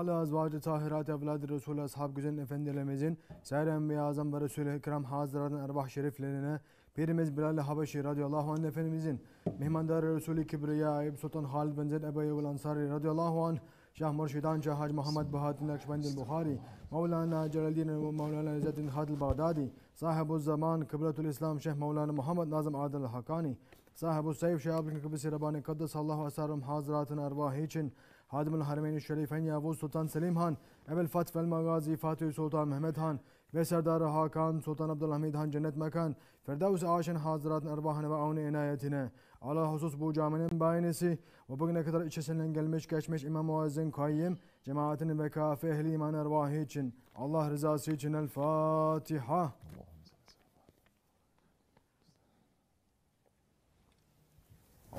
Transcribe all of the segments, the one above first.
Hala azvacı tahirat evladı Resulü ashab güzel efendilerimizin seher enbiya azam ve Resulü Ekrem Hazretlerinin erbah şeriflerine Pirimiz Bilal-i Habeşi radıyallahu anh efendimizin mihmandarı Resulü Kibriya Ayıp Sultan Halid bin Zeyd Ebeyyül Ansari radıyallahu anh Şah Murşidan Şah Hacı Muhammed Bahattin Nakşibendil Buhari Mevlana Celaleddin ve Mevlana İzzettin Hadil Bağdadi Sahibu Zaman Kıbretül İslam Şeyh Mevlana Muhammed Nazım Adil Hakani Sahibu Seyf Şeyh Abdülkıbisi Rabbani Kaddesallahu Esselam Hazretinin ervahı için Hadim-ül Haremeyn-i Şerifen Yavuz Sultan Selim Han, Ebel Fatih El Magazi Fatih Sultan Mehmet Han ve Serdar Hakan Sultan Abdülhamid Han cennet mekan, Firdevs-i Aşin Hazret'in erbahını ve avni inayetine, Allah husus bu caminin bayinesi ve bugüne kadar içerisinden gelmiş geçmiş İmam Muazzin Kayyim, cemaatinin ve kafi ehli iman ervahı için, Allah rızası için El Fatiha.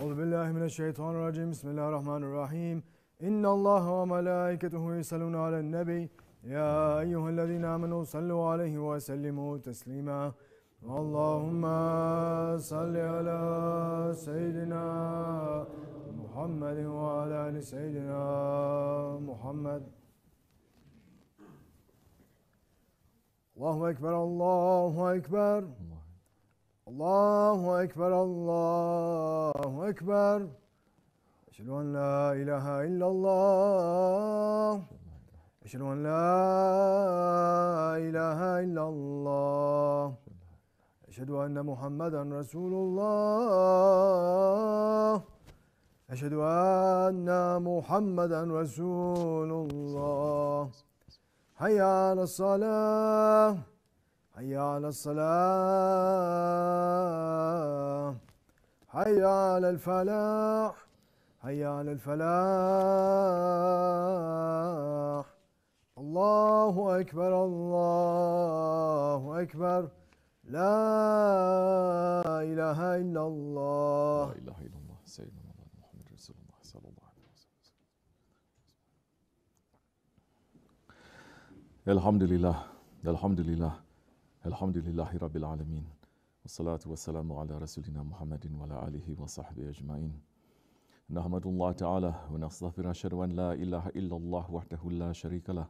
Euzu billahi mineşşeytanirracim. Bismillahirrahmanirrahim. إن الله وملائكته يصلون على النبي يا أيها الذين آمنوا صلوا عليه وسلموا تسليما اللهم صل على سيدنا محمد وعلى آل سيدنا محمد الله أكبر الله أكبر الله أكبر الله أكبر, الله أكبر أشهد أن لا إله إلا الله أشهد أن لا إله إلا الله أشهد أن محمدا رسول الله أشهد أن محمدا رسول الله حي على الصلاة حي على الصلاة حي على الفلاح هيا على الفلاح الله أكبر الله أكبر لا إله إلا الله لا إله إلا الله سيدنا محمد رسول الله صلى الله عليه وسلم الحمد لله الحمد لله الحمد لله رب العالمين والصلاة والسلام على رسولنا محمد وعلى آله وصحبه أجمعين نحمد الله تعالى ونستغفر نشهد أن لا إله إلا الله وحده لا شريك له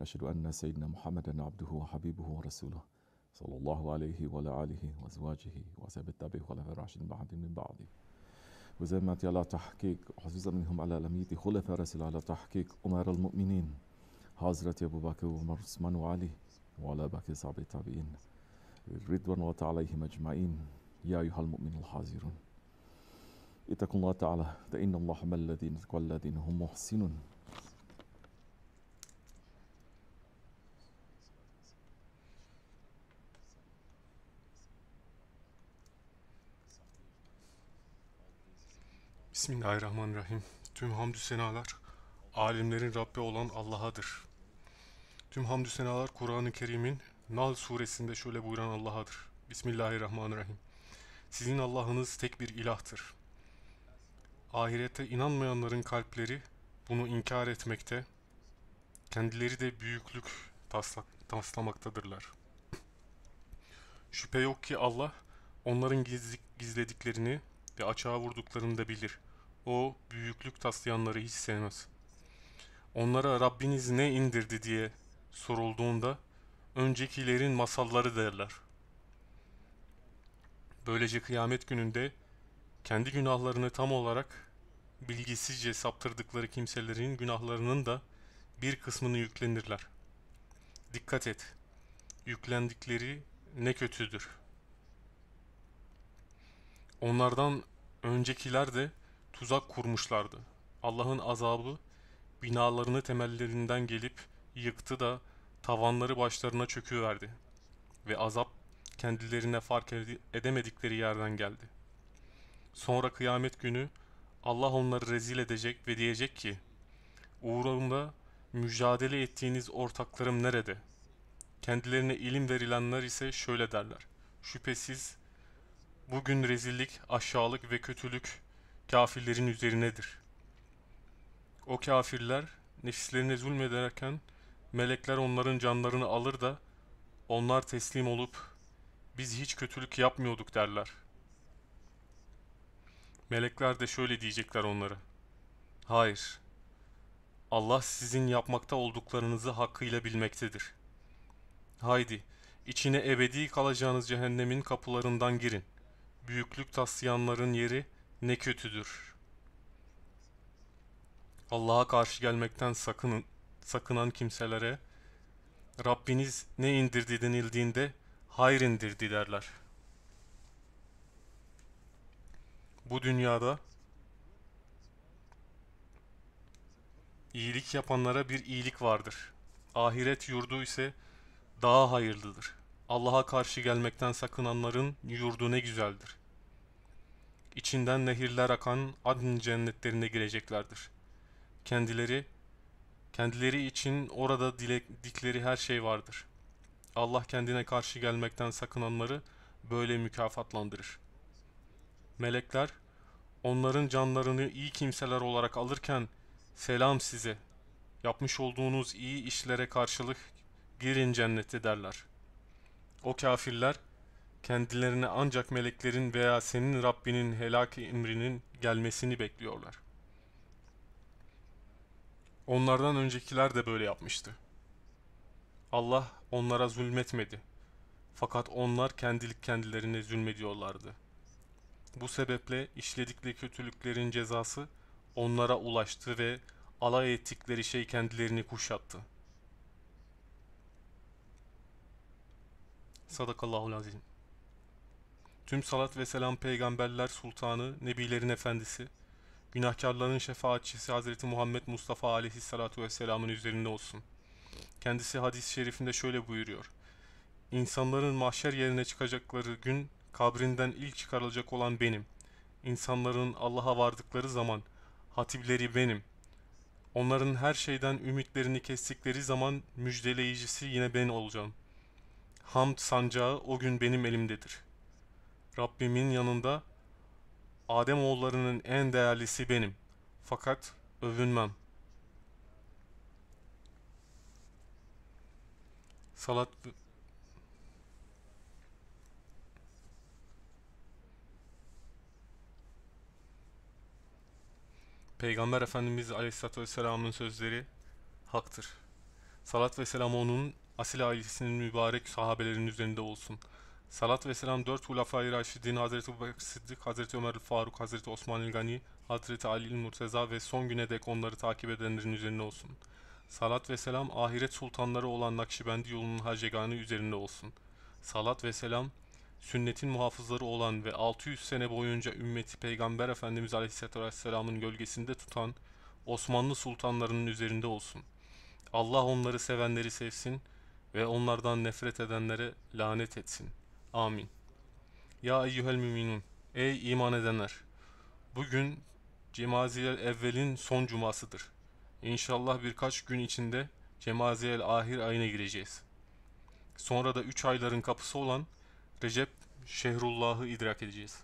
نشهد أن سيدنا محمدا عبده وحبيبه ورسوله صلى الله عليه وعلى آله وأزواجه وأصحابه التابعين خلفاء الراشدين بعد من بعد وزمت على تحقيق حزوزا منهم على لميت خلفاء رسول على تحقيق أمر المؤمنين حضرة أبو بكر وعمر عثمان وعلي وعلى باقي صحابة التابعين رضوان الله تعالى عليهم أجمعين يا أيها المؤمن الحاضرون اتقوا الله تعالى فإن الله مع الذين اتقوا الذين هم محسنون Bismillahirrahmanirrahim. Tüm hamdü senalar alimlerin Rabbi olan Allah'adır. Tüm hamdü senalar Kur'an-ı Kerim'in Nal suresinde şöyle buyuran Allah'adır. Bismillahirrahmanirrahim. Sizin Allah'ınız tek bir ilahtır. Ahirete inanmayanların kalpleri bunu inkar etmekte, kendileri de büyüklük tasla taslamaktadırlar. Şüphe yok ki Allah onların gizli gizlediklerini ve açığa vurduklarını da bilir. O büyüklük taslayanları hiç sevmez. Onlara Rabbiniz ne indirdi diye sorulduğunda öncekilerin masalları derler. Böylece kıyamet gününde kendi günahlarını tam olarak bilgisizce saptırdıkları kimselerin günahlarının da bir kısmını yüklenirler. Dikkat et. Yüklendikleri ne kötüdür. Onlardan öncekiler de tuzak kurmuşlardı. Allah'ın azabı binalarını temellerinden gelip yıktı da tavanları başlarına çöküverdi. Ve azap kendilerine fark edemedikleri yerden geldi. Sonra kıyamet günü Allah onları rezil edecek ve diyecek ki uğrunda mücadele ettiğiniz ortaklarım nerede? Kendilerine ilim verilenler ise şöyle derler. Şüphesiz bugün rezillik, aşağılık ve kötülük kafirlerin üzerinedir. O kafirler nefislerine zulmederken melekler onların canlarını alır da onlar teslim olup biz hiç kötülük yapmıyorduk derler.'' Melekler de şöyle diyecekler onlara. Hayır. Allah sizin yapmakta olduklarınızı hakkıyla bilmektedir. Haydi, içine ebedi kalacağınız cehennemin kapılarından girin. Büyüklük taslayanların yeri ne kötüdür. Allah'a karşı gelmekten sakının, sakınan kimselere Rabbiniz ne indirdi denildiğinde hayır indirdi derler.'' bu dünyada iyilik yapanlara bir iyilik vardır. Ahiret yurdu ise daha hayırlıdır. Allah'a karşı gelmekten sakınanların yurdu ne güzeldir. İçinden nehirler akan adn cennetlerine gireceklerdir. Kendileri kendileri için orada diledikleri her şey vardır. Allah kendine karşı gelmekten sakınanları böyle mükafatlandırır.'' Melekler onların canlarını iyi kimseler olarak alırken selam size. Yapmış olduğunuz iyi işlere karşılık girin cennete derler. O kafirler kendilerine ancak meleklerin veya senin Rabbinin helak emrinin gelmesini bekliyorlar. Onlardan öncekiler de böyle yapmıştı. Allah onlara zulmetmedi. Fakat onlar kendilik kendilerine zulmediyorlardı.'' Bu sebeple işledikleri kötülüklerin cezası onlara ulaştı ve alay ettikleri şey kendilerini kuşattı. Sadakallahu lazim. Tüm salat ve selam peygamberler sultanı, nebilerin efendisi, günahkarların şefaatçisi Hz. Muhammed Mustafa aleyhissalatu vesselamın üzerinde olsun. Kendisi hadis-i şerifinde şöyle buyuruyor. İnsanların mahşer yerine çıkacakları gün Kabrinden ilk çıkarılacak olan benim. İnsanların Allah'a vardıkları zaman hatibleri benim. Onların her şeyden ümitlerini kestikleri zaman müjdeleyicisi yine ben olacağım. Hamd sancağı o gün benim elimdedir. Rabbimin yanında Adem oğullarının en değerlisi benim. Fakat övünmem. Salat Peygamber Efendimiz Aleyhisselatü Vesselam'ın sözleri haktır. Salat ve selam onun asil ailesinin mübarek sahabelerinin üzerinde olsun. Salat ve selam dört Hulafai Raşidin Hazreti Ebubekir Sıddık, Hazreti Ömer Faruk, Hazreti Osman el Hazreti Ali el Murteza ve son güne dek onları takip edenlerin üzerine olsun. Salat ve selam ahiret sultanları olan Nakşibendi yolunun hacegani üzerinde olsun. Salat ve selam sünnetin muhafızları olan ve 600 sene boyunca ümmeti Peygamber Efendimiz Aleyhisselatü Vesselam'ın gölgesinde tutan Osmanlı sultanlarının üzerinde olsun. Allah onları sevenleri sevsin ve onlardan nefret edenlere lanet etsin. Amin. Ya eyyühel müminun, ey iman edenler! Bugün Cemaziyel Evvel'in son cumasıdır. İnşallah birkaç gün içinde Cemaziyel Ahir ayına gireceğiz. Sonra da üç ayların kapısı olan Recep Şehrullah'ı idrak edeceğiz.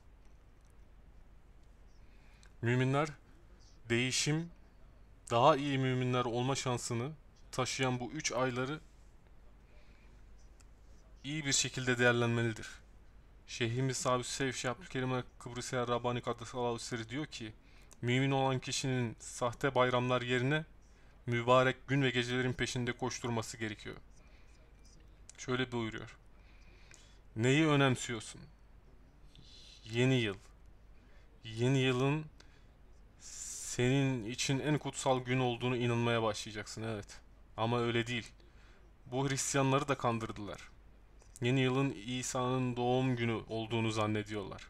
Müminler değişim daha iyi müminler olma şansını taşıyan bu üç ayları iyi bir şekilde değerlenmelidir. Şeyhimiz Sabit Seyf Şeyh Abdülkerim Kıbrıs Er Rabbani Kaddesallahu diyor ki mümin olan kişinin sahte bayramlar yerine mübarek gün ve gecelerin peşinde koşturması gerekiyor. Şöyle buyuruyor. Neyi önemsiyorsun? Yeni yıl. Yeni yılın senin için en kutsal gün olduğunu inanmaya başlayacaksın evet. Ama öyle değil. Bu Hristiyanları da kandırdılar. Yeni yılın İsa'nın doğum günü olduğunu zannediyorlar.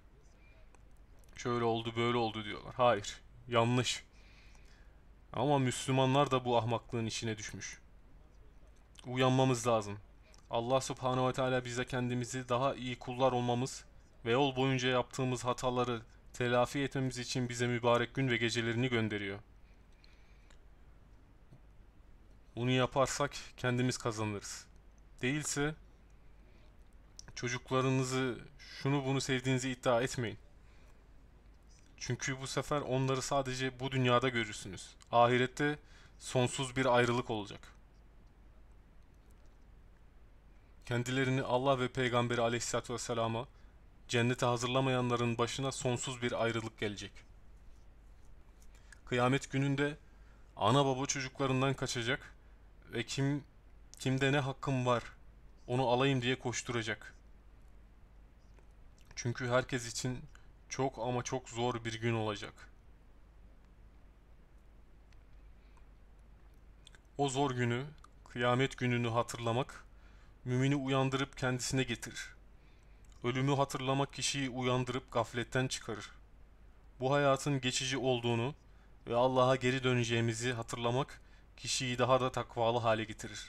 Şöyle oldu böyle oldu diyorlar. Hayır, yanlış. Ama Müslümanlar da bu ahmaklığın içine düşmüş. Uyanmamız lazım. Allah subhanehu ve teala bize kendimizi daha iyi kullar olmamız ve yol boyunca yaptığımız hataları telafi etmemiz için bize mübarek gün ve gecelerini gönderiyor. Bunu yaparsak kendimiz kazanırız. Değilse çocuklarınızı şunu bunu sevdiğinizi iddia etmeyin. Çünkü bu sefer onları sadece bu dünyada görürsünüz. Ahirette sonsuz bir ayrılık olacak.'' Kendilerini Allah ve Peygamberi aleyhissalatü vesselama cennete hazırlamayanların başına sonsuz bir ayrılık gelecek. Kıyamet gününde ana baba çocuklarından kaçacak ve kim kimde ne hakkım var onu alayım diye koşturacak. Çünkü herkes için çok ama çok zor bir gün olacak. O zor günü, kıyamet gününü hatırlamak mümini uyandırıp kendisine getirir. Ölümü hatırlamak kişiyi uyandırıp gafletten çıkarır. Bu hayatın geçici olduğunu ve Allah'a geri döneceğimizi hatırlamak kişiyi daha da takvalı hale getirir.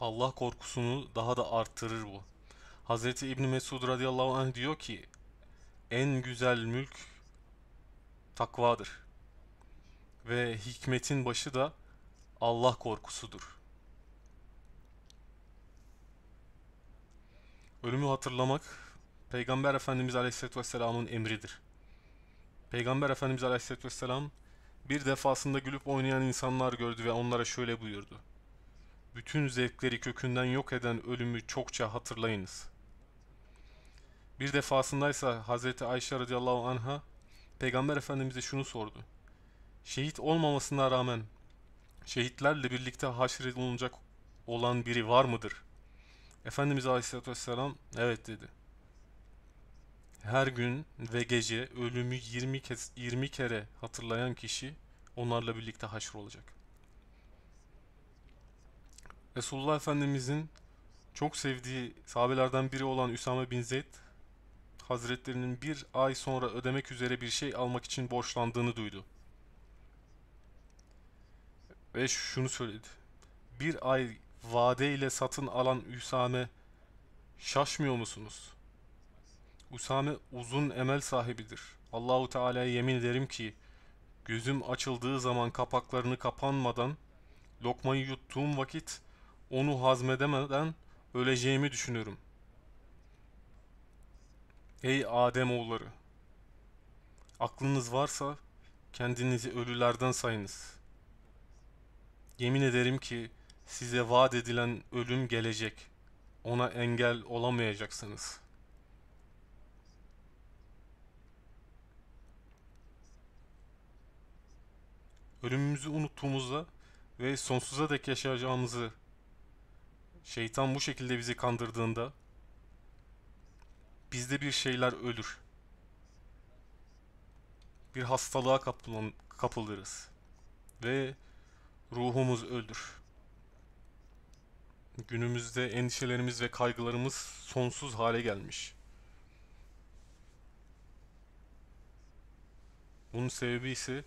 Allah korkusunu daha da arttırır bu. Hz. İbn Mesud radıyallahu anh diyor ki en güzel mülk takvadır. Ve hikmetin başı da Allah korkusudur. Ölümü hatırlamak Peygamber Efendimiz Aleyhisselatü Vesselam'ın emridir. Peygamber Efendimiz Aleyhisselatü Vesselam bir defasında gülüp oynayan insanlar gördü ve onlara şöyle buyurdu. Bütün zevkleri kökünden yok eden ölümü çokça hatırlayınız.'' Bir defasındaysa Hazreti Ayşe radıyallahu anha Peygamber Efendimiz'e şunu sordu. Şehit olmamasına rağmen şehitlerle birlikte haşredilunacak olan biri var mıdır? Efendimiz Aleyhisselatü Vesselam evet dedi. Her gün ve gece ölümü 20 kez 20 kere hatırlayan kişi onlarla birlikte haşr olacak. Resulullah Efendimizin çok sevdiği sahabelerden biri olan Üsame bin Zeyd Hazretlerinin bir ay sonra ödemek üzere bir şey almak için borçlandığını duydu. Ve şunu söyledi. Bir ay vade ile satın alan Üsame şaşmıyor musunuz? Usame uzun emel sahibidir. Allahu Teala'ya yemin ederim ki gözüm açıldığı zaman kapaklarını kapanmadan lokmayı yuttuğum vakit onu hazmedemeden öleceğimi düşünüyorum. Ey Adem oğulları! Aklınız varsa kendinizi ölülerden sayınız. Yemin ederim ki size vaat edilen ölüm gelecek. Ona engel olamayacaksınız. Ölümümüzü unuttuğumuzda ve sonsuza dek yaşayacağımızı şeytan bu şekilde bizi kandırdığında bizde bir şeyler ölür. Bir hastalığa kapılan, kapılırız. Ve ruhumuz ölür. Günümüzde endişelerimiz ve kaygılarımız sonsuz hale gelmiş. Bunun sebebi ise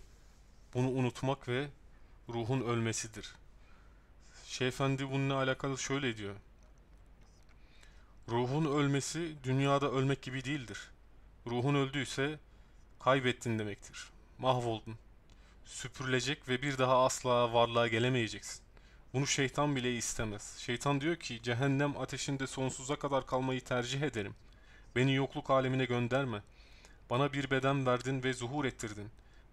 bunu unutmak ve ruhun ölmesidir. Şeyefendi bununla alakalı şöyle diyor. Ruhun ölmesi dünyada ölmek gibi değildir. Ruhun öldüyse kaybettin demektir. Mahvoldun. Süpürülecek ve bir daha asla varlığa gelemeyeceksin. Bunu şeytan bile istemez. Şeytan diyor ki cehennem ateşinde sonsuza kadar kalmayı tercih ederim. Beni yokluk alemine gönderme. Bana bir beden verdin ve zuhur ettirdin.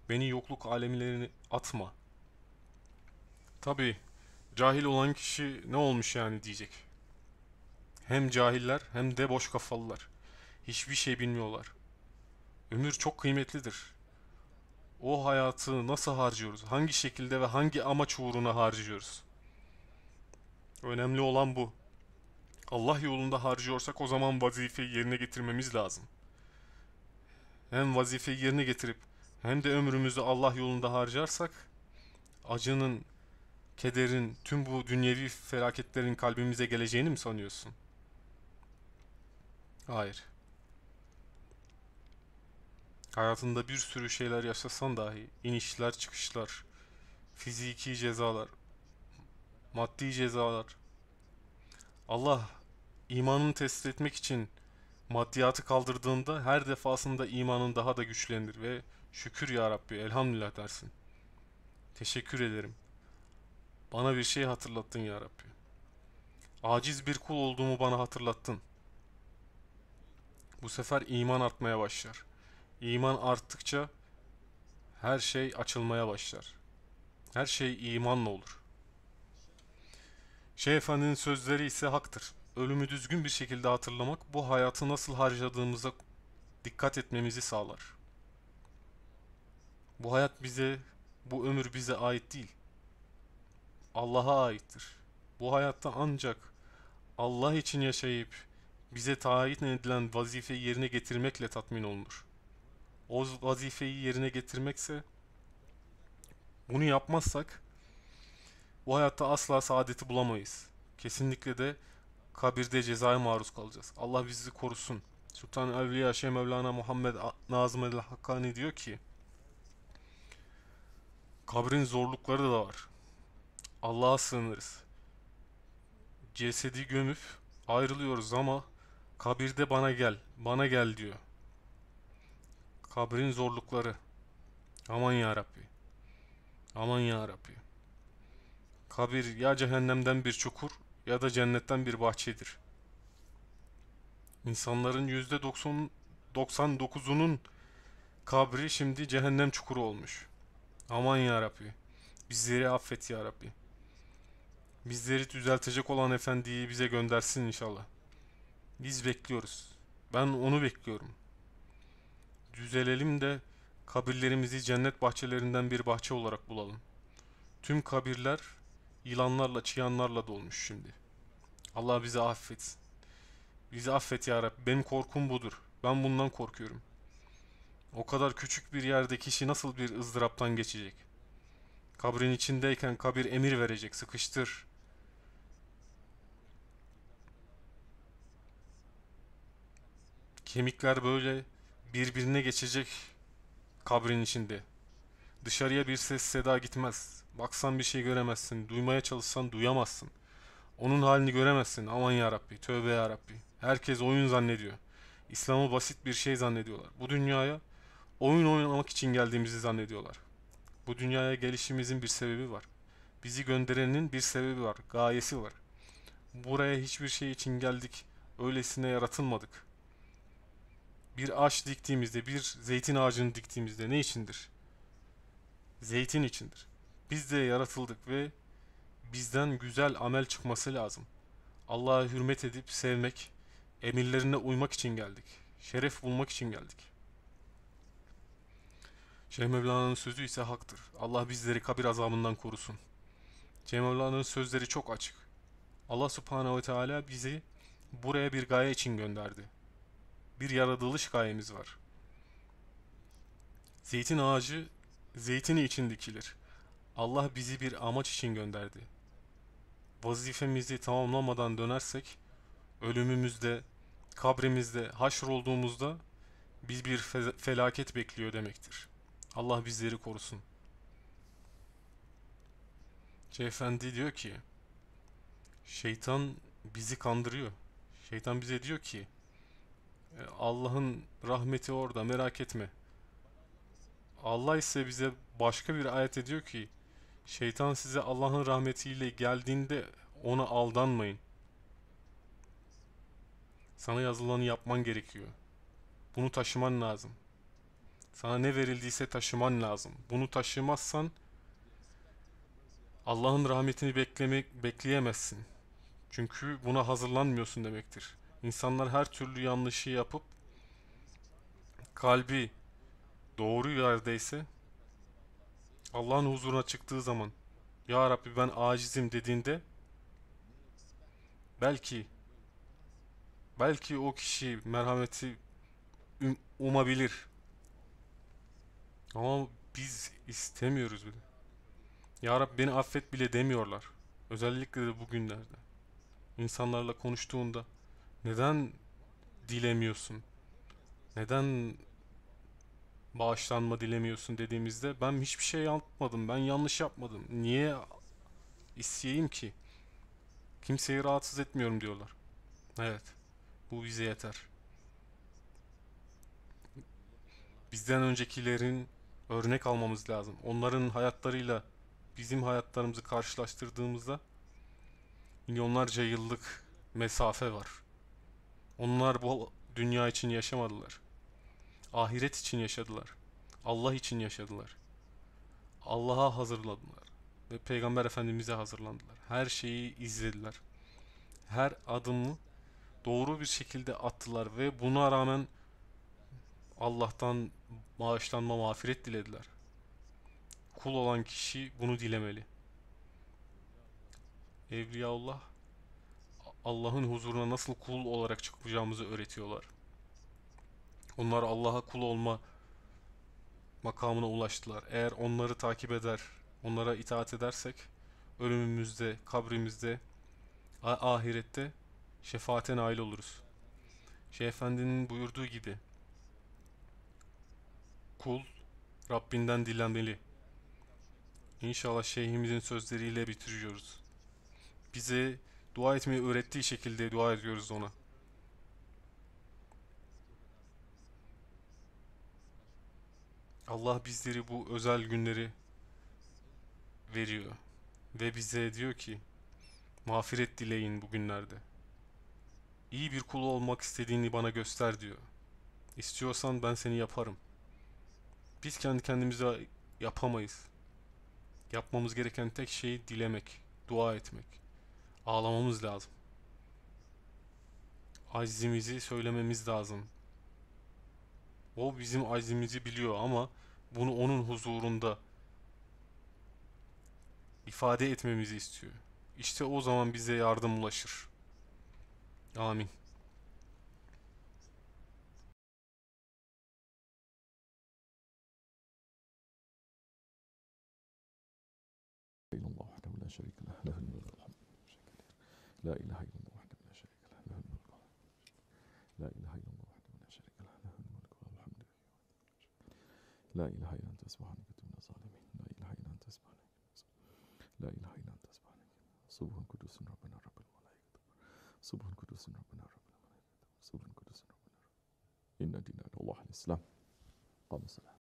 Beni yokluk alemlerini atma. Tabi cahil olan kişi ne olmuş yani diyecek. Hem cahiller hem de boş kafalılar. Hiçbir şey bilmiyorlar. Ömür çok kıymetlidir. O hayatı nasıl harcıyoruz? Hangi şekilde ve hangi amaç uğruna harcıyoruz? Önemli olan bu. Allah yolunda harcıyorsak o zaman vazifeyi yerine getirmemiz lazım. Hem vazifeyi yerine getirip hem de ömrümüzü Allah yolunda harcarsak acının, kederin, tüm bu dünyevi felaketlerin kalbimize geleceğini mi sanıyorsun?'' Hayır. Hayatında bir sürü şeyler yaşasan dahi inişler çıkışlar, fiziki cezalar, maddi cezalar. Allah imanını test etmek için maddiyatı kaldırdığında her defasında imanın daha da güçlenir ve şükür ya Rabbi elhamdülillah dersin. Teşekkür ederim. Bana bir şey hatırlattın ya Rabbi. Aciz bir kul olduğumu bana hatırlattın. Bu sefer iman artmaya başlar. İman arttıkça her şey açılmaya başlar. Her şey imanla olur. Şeyh Efendi'nin sözleri ise haktır. Ölümü düzgün bir şekilde hatırlamak bu hayatı nasıl harcadığımıza dikkat etmemizi sağlar. Bu hayat bize, bu ömür bize ait değil. Allah'a aittir. Bu hayatta ancak Allah için yaşayıp bize tayin edilen vazifeyi yerine getirmekle tatmin olunur. O vazifeyi yerine getirmekse bunu yapmazsak bu hayatta asla saadeti bulamayız. Kesinlikle de kabirde cezaya maruz kalacağız. Allah bizi korusun. Sultan Evliya Şeyh Mevlana Muhammed Nazım El Hakkani diyor ki kabrin zorlukları da var. Allah'a sığınırız. Cesedi gömüp ayrılıyoruz ama Kabirde bana gel, bana gel diyor. Kabrin zorlukları. Aman ya Rabbi. Aman ya Rabbi. Kabir ya cehennemden bir çukur ya da cennetten bir bahçedir. İnsanların yüzde 90 99'unun kabri şimdi cehennem çukuru olmuş. Aman ya Rabbi. Bizleri affet ya Rabbi. Bizleri düzeltecek olan efendiyi bize göndersin inşallah. Biz bekliyoruz. Ben onu bekliyorum. Düzelelim de kabirlerimizi cennet bahçelerinden bir bahçe olarak bulalım. Tüm kabirler yılanlarla, çıyanlarla dolmuş şimdi. Allah bizi affetsin. Bizi affet ya Rabbi. Benim korkum budur. Ben bundan korkuyorum. O kadar küçük bir yerde kişi nasıl bir ızdıraptan geçecek? Kabrin içindeyken kabir emir verecek, sıkıştır. Kemikler böyle birbirine geçecek kabrin içinde. Dışarıya bir ses seda gitmez. Baksan bir şey göremezsin. Duymaya çalışsan duyamazsın. Onun halini göremezsin. Aman ya Rabbi, tövbe ya Rabbi. Herkes oyun zannediyor. İslam'ı basit bir şey zannediyorlar. Bu dünyaya oyun oynamak için geldiğimizi zannediyorlar. Bu dünyaya gelişimizin bir sebebi var. Bizi gönderenin bir sebebi var, gayesi var. Buraya hiçbir şey için geldik, öylesine yaratılmadık.'' bir ağaç diktiğimizde, bir zeytin ağacını diktiğimizde ne içindir? Zeytin içindir. Biz de yaratıldık ve bizden güzel amel çıkması lazım. Allah'a hürmet edip sevmek, emirlerine uymak için geldik. Şeref bulmak için geldik. Şeyh Mevlana'nın sözü ise haktır. Allah bizleri kabir azabından korusun. Şeyh Mevlana'nın sözleri çok açık. Allah Subhanahu ve teala bizi buraya bir gaye için gönderdi bir yaratılış gayemiz var. Zeytin ağacı zeytini için dikilir. Allah bizi bir amaç için gönderdi. Vazifemizi tamamlamadan dönersek ölümümüzde, kabrimizde, haşr olduğumuzda biz bir fe felaket bekliyor demektir. Allah bizleri korusun. Ceyfendi diyor ki, şeytan bizi kandırıyor. Şeytan bize diyor ki, e, Allah'ın rahmeti orada merak etme. Allah ise bize başka bir ayet ediyor ki şeytan size Allah'ın rahmetiyle geldiğinde ona aldanmayın. Sana yazılanı yapman gerekiyor. Bunu taşıman lazım. Sana ne verildiyse taşıman lazım. Bunu taşımazsan Allah'ın rahmetini beklemek bekleyemezsin. Çünkü buna hazırlanmıyorsun demektir. İnsanlar her türlü yanlışı yapıp kalbi doğru yerdeyse Allah'ın huzuruna çıktığı zaman Ya Rabbi ben acizim dediğinde belki belki o kişi merhameti um-, umabilir. Ama biz istemiyoruz bile. Ya Rabbi beni affet bile demiyorlar. Özellikle de bugünlerde. İnsanlarla konuştuğunda neden dilemiyorsun? Neden bağışlanma dilemiyorsun dediğimizde ben hiçbir şey yapmadım, ben yanlış yapmadım. Niye isteyeyim ki? Kimseyi rahatsız etmiyorum diyorlar. Evet. Bu bize yeter. Bizden öncekilerin örnek almamız lazım. Onların hayatlarıyla bizim hayatlarımızı karşılaştırdığımızda milyonlarca yıllık mesafe var. Onlar bu dünya için yaşamadılar. Ahiret için yaşadılar. Allah için yaşadılar. Allah'a hazırladılar ve Peygamber Efendimiz'e hazırlandılar. Her şeyi izlediler. Her adımı doğru bir şekilde attılar ve buna rağmen Allah'tan bağışlanma, mağfiret dilediler. Kul olan kişi bunu dilemeli. Evliyaullah Allah'ın huzuruna nasıl kul olarak çıkacağımızı öğretiyorlar. Onlar Allah'a kul olma makamına ulaştılar. Eğer onları takip eder, onlara itaat edersek ölümümüzde, kabrimizde, ahirette şefaate nail oluruz. Şeyh Efendi'nin buyurduğu gibi kul Rabbinden dilenmeli. İnşallah şeyhimizin sözleriyle bitiriyoruz. Bizi dua etmeyi öğrettiği şekilde dua ediyoruz ona. Allah bizleri bu özel günleri veriyor ve bize diyor ki mağfiret dileyin bu günlerde. İyi bir kulu olmak istediğini bana göster diyor. İstiyorsan ben seni yaparım. Biz kendi kendimize yapamayız. Yapmamız gereken tek şey dilemek, dua etmek. Ağlamamız lazım. Aczimizi söylememiz lazım. O bizim aczimizi biliyor ama bunu onun huzurunda ifade etmemizi istiyor. İşte o zaman bize yardım ulaşır. Amin. Allah şerike leh لا إله إلا الله وحده لا شريك له له الملك لا إله إلا الله وحده لا شريك له له الملك والحمد لله لا إله إلا أنت سبحانك كنت من الظالمين لا إله إلا أنت سبحانك لا إله إلا أنت سبحانك سبحان قدوس ربنا رب الملائكة سبحان قدوس ربنا رب الملائكة سبحان قدوس ربنا رب إن دين الله الإسلام قام الصلاة